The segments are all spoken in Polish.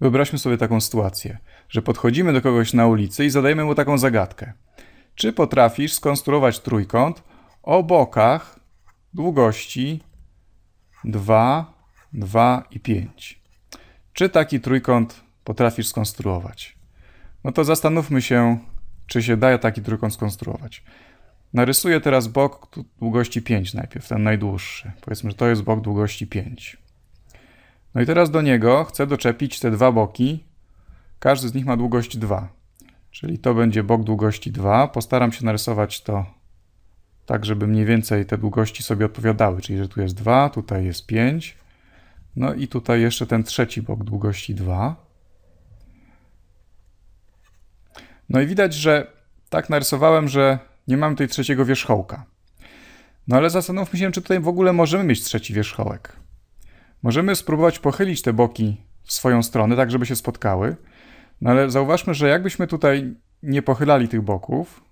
Wyobraźmy sobie taką sytuację, że podchodzimy do kogoś na ulicy i zadajemy mu taką zagadkę. Czy potrafisz skonstruować trójkąt o bokach długości 2, 2 i 5? Czy taki trójkąt potrafisz skonstruować? No to zastanówmy się, czy się da taki trójkąt skonstruować. Narysuję teraz bok długości 5 najpierw, ten najdłuższy. Powiedzmy, że to jest bok długości 5. No i teraz do niego chcę doczepić te dwa boki. Każdy z nich ma długość 2. Czyli to będzie bok długości 2. Postaram się narysować to tak, żeby mniej więcej te długości sobie odpowiadały. Czyli, że tu jest 2, tutaj jest 5. No i tutaj jeszcze ten trzeci bok długości 2. No i widać, że tak narysowałem, że nie mamy tutaj trzeciego wierzchołka. No ale zastanówmy się, czy tutaj w ogóle możemy mieć trzeci wierzchołek. Możemy spróbować pochylić te boki w swoją stronę, tak żeby się spotkały. No ale zauważmy, że jakbyśmy tutaj nie pochylali tych boków,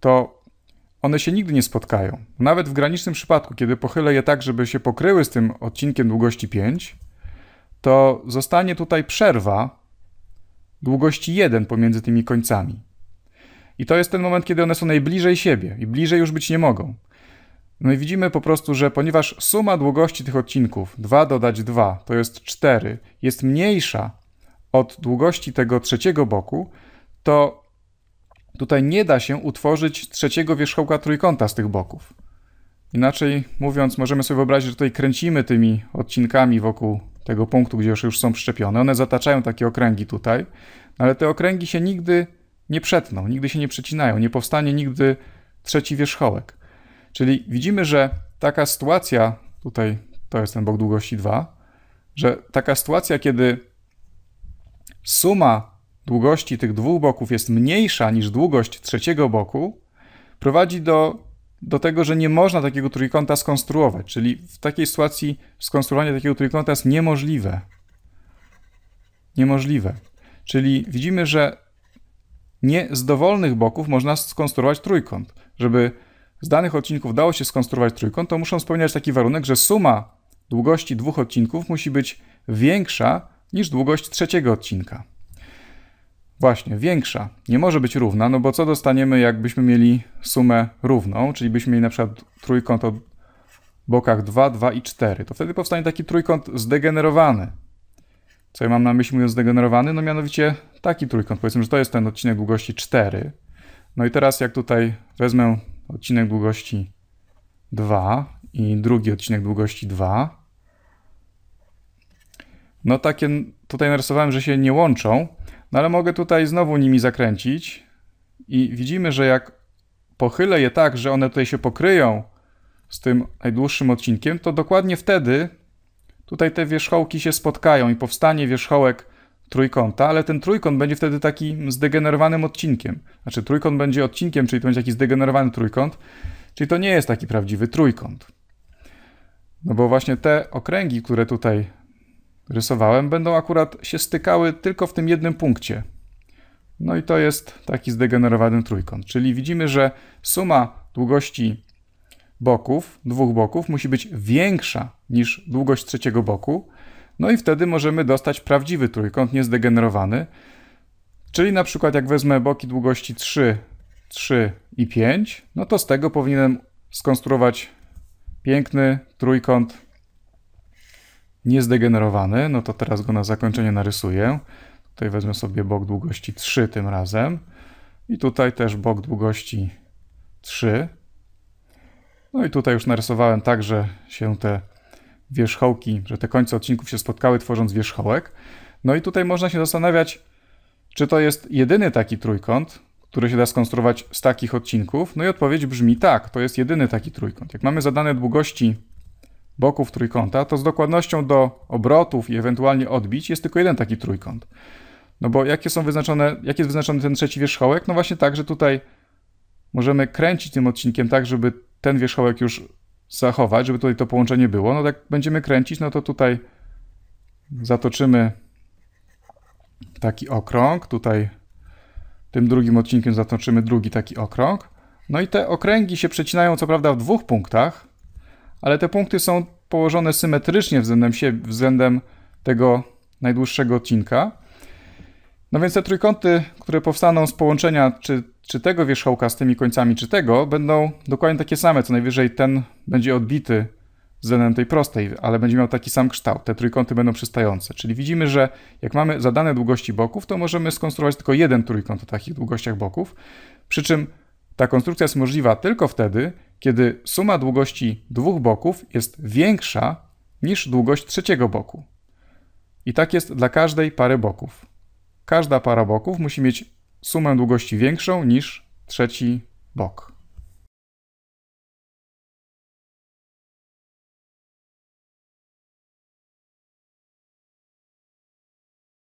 to one się nigdy nie spotkają. Nawet w granicznym przypadku, kiedy pochylę je tak, żeby się pokryły z tym odcinkiem długości 5, to zostanie tutaj przerwa długości 1 pomiędzy tymi końcami. I to jest ten moment, kiedy one są najbliżej siebie i bliżej już być nie mogą. No i widzimy po prostu, że ponieważ suma długości tych odcinków 2 dodać 2 to jest 4 jest mniejsza od długości tego trzeciego boku, to tutaj nie da się utworzyć trzeciego wierzchołka trójkąta z tych boków. Inaczej mówiąc, możemy sobie wyobrazić, że tutaj kręcimy tymi odcinkami wokół tego punktu, gdzie już są przyczepione. One zataczają takie okręgi tutaj, no ale te okręgi się nigdy nie przetną, nigdy się nie przecinają, nie powstanie nigdy trzeci wierzchołek. Czyli widzimy, że taka sytuacja, tutaj to jest ten bok długości 2, że taka sytuacja, kiedy suma długości tych dwóch boków jest mniejsza niż długość trzeciego boku, prowadzi do, do tego, że nie można takiego trójkąta skonstruować. Czyli w takiej sytuacji skonstruowanie takiego trójkąta jest niemożliwe. Niemożliwe. Czyli widzimy, że nie z dowolnych boków można skonstruować trójkąt. Żeby z danych odcinków dało się skonstruować trójkąt, to muszą spełniać taki warunek, że suma długości dwóch odcinków musi być większa niż długość trzeciego odcinka. Właśnie, większa. Nie może być równa, no bo co dostaniemy, jakbyśmy mieli sumę równą, czyli byśmy mieli na przykład trójkąt o bokach 2, 2 i 4. To wtedy powstanie taki trójkąt zdegenerowany. Co ja mam na myśli mówiąc zdegenerowany? No mianowicie taki trójkąt. Powiedzmy, że to jest ten odcinek długości 4. No i teraz jak tutaj wezmę odcinek długości 2 i drugi odcinek długości 2. No takie tutaj narysowałem, że się nie łączą, no ale mogę tutaj znowu nimi zakręcić i widzimy, że jak pochylę je tak, że one tutaj się pokryją z tym najdłuższym odcinkiem, to dokładnie wtedy tutaj te wierzchołki się spotkają i powstanie wierzchołek trójkąta, ale ten trójkąt będzie wtedy takim zdegenerowanym odcinkiem. Znaczy trójkąt będzie odcinkiem, czyli to będzie taki zdegenerowany trójkąt, czyli to nie jest taki prawdziwy trójkąt. No bo właśnie te okręgi, które tutaj rysowałem, będą akurat się stykały tylko w tym jednym punkcie. No i to jest taki zdegenerowany trójkąt. Czyli widzimy, że suma długości boków, dwóch boków, musi być większa niż długość trzeciego boku, no i wtedy możemy dostać prawdziwy trójkąt, niezdegenerowany. Czyli na przykład jak wezmę boki długości 3, 3 i 5, no to z tego powinienem skonstruować piękny trójkąt niezdegenerowany. No to teraz go na zakończenie narysuję. Tutaj wezmę sobie bok długości 3 tym razem. I tutaj też bok długości 3. No i tutaj już narysowałem tak, że się te wierzchołki, że te końce odcinków się spotkały, tworząc wierzchołek. No i tutaj można się zastanawiać, czy to jest jedyny taki trójkąt, który się da skonstruować z takich odcinków. No i odpowiedź brzmi tak, to jest jedyny taki trójkąt. Jak mamy zadane długości boków trójkąta, to z dokładnością do obrotów i ewentualnie odbić jest tylko jeden taki trójkąt. No bo jakie są wyznaczone, jak jest wyznaczony ten trzeci wierzchołek? No właśnie tak, że tutaj możemy kręcić tym odcinkiem tak, żeby ten wierzchołek już zachować, żeby tutaj to połączenie było. No tak będziemy kręcić, no to tutaj zatoczymy taki okrąg, tutaj tym drugim odcinkiem zatoczymy drugi taki okrąg. No i te okręgi się przecinają co prawda w dwóch punktach, ale te punkty są położone symetrycznie względem, się, względem tego najdłuższego odcinka. No więc te trójkąty, które powstaną z połączenia czy czy tego wierzchołka z tymi końcami, czy tego, będą dokładnie takie same, co najwyżej ten będzie odbity względem tej prostej, ale będzie miał taki sam kształt. Te trójkąty będą przystające. Czyli widzimy, że jak mamy zadane długości boków, to możemy skonstruować tylko jeden trójkąt o takich długościach boków. Przy czym ta konstrukcja jest możliwa tylko wtedy, kiedy suma długości dwóch boków jest większa niż długość trzeciego boku. I tak jest dla każdej pary boków. Każda para boków musi mieć sumę długości większą niż trzeci bok.